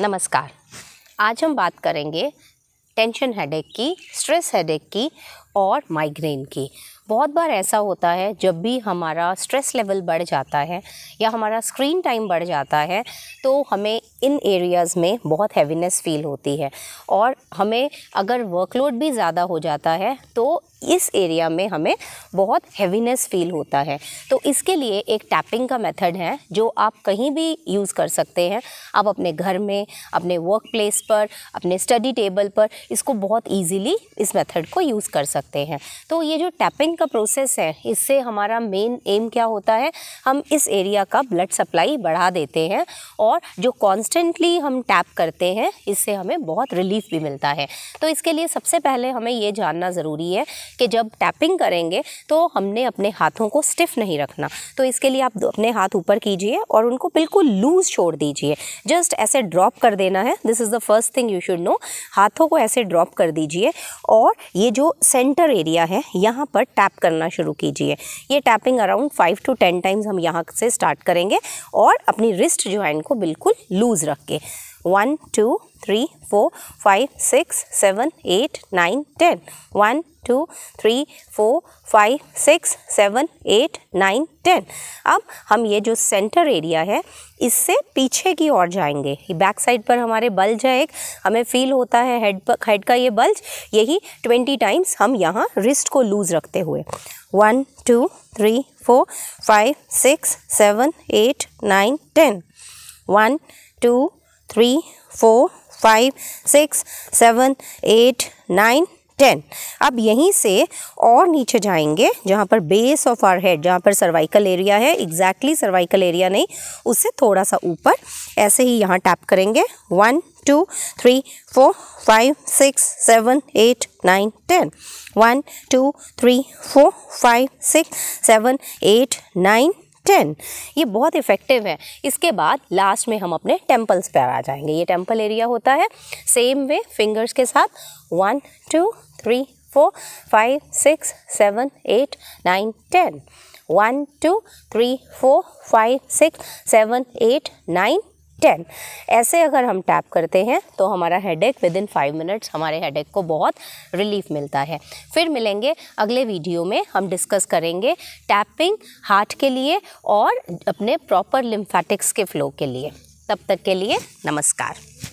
नमस्कार आज हम बात करेंगे टेंशन हेडेक की स्ट्रेस हेडेक की और माइग्रेन की बहुत बार ऐसा होता है जब भी हमारा स्ट्रेस लेवल बढ़ जाता है या हमारा स्क्रीन टाइम बढ़ जाता है तो हमें इन एरियाज़ में बहुत हैवीनेस फील होती है और हमें अगर वर्कलोड भी ज़्यादा हो जाता है तो इस एरिया में हमें बहुत हैवीनेस फील होता है तो इसके लिए एक टैपिंग का मेथड है जो आप कहीं भी यूज़ कर सकते हैं आप अपने घर में अपने वर्क प्लेस पर अपने स्टडी टेबल पर इसको बहुत ईजीली इस मेथड को यूज़ कर सकते सकते हैं तो ये जो टैपिंग का प्रोसेस है इससे हमारा मेन एम क्या होता है हम इस एरिया का ब्लड सप्लाई बढ़ा देते हैं और जो कॉन्स्टेंटली हम टैप करते हैं इससे हमें बहुत रिलीफ भी मिलता है तो इसके लिए सबसे पहले हमें ये जानना ज़रूरी है कि जब टैपिंग करेंगे तो हमने अपने हाथों को स्टिफ नहीं रखना तो इसके लिए आप अपने हाथ ऊपर कीजिए और उनको बिल्कुल लूज़ छोड़ दीजिए जस्ट ऐसे ड्रॉप कर देना है this is the first thing you should know हाथों को ऐसे ड्रॉप कर दीजिए और ये जो सेंट सेंटर एरिया है यहाँ पर टैप करना शुरू कीजिए ये tapping around five to ten times हम यहाँ से स्टार्ट करेंगे और अपनी रिस्ट ज्वाइंट को बिल्कुल लूज़ रख के one two three four five six seven eight nine ten one two three four five six seven eight nine ten अब हम ये जो सेंटर एरिया है इससे पीछे की ओर जाएंगे बैक साइड पर हमारे बल्ज है एक हमें फील होता है हेड हेड का ये बल्ज यही ट्वेंटी टाइम्स हम यहाँ रिस्ट को लूज़ रखते हुए one two three four five six seven eight nine ten one two three four five six seven eight nine ten अब यहीं से और नीचे जाएंगे जहाँ पर बेस ऑफ आर हेड जहाँ पर सर्वाइकल एरिया है एग्जैक्टली exactly सर्वाइकल एरिया नहीं उससे थोड़ा सा ऊपर ऐसे ही यहाँ टैप करेंगे one two three four five six seven eight nine ten one two three four five six seven eight nine ten ये बहुत इफ़ेक्टिव है इसके बाद लास्ट में हम अपने टेम्पल्स पर आ जाएंगे ये टेम्पल एरिया होता है सेम वे फिंगर्स के साथ one two three four five six seven eight nine ten one two three four five six seven eight nine ten ऐसे अगर हम टैप करते हैं तो हमारा headache within five minutes हमारे हेडेक को बहुत रिलीफ मिलता है फिर मिलेंगे अगले वीडियो में हम डिस्कस करेंगे टैपिंग हार्ट के लिए और अपने प्रॉपर लिम्फैटिक्स के फ्लो के लिए तब तक के लिए नमस्कार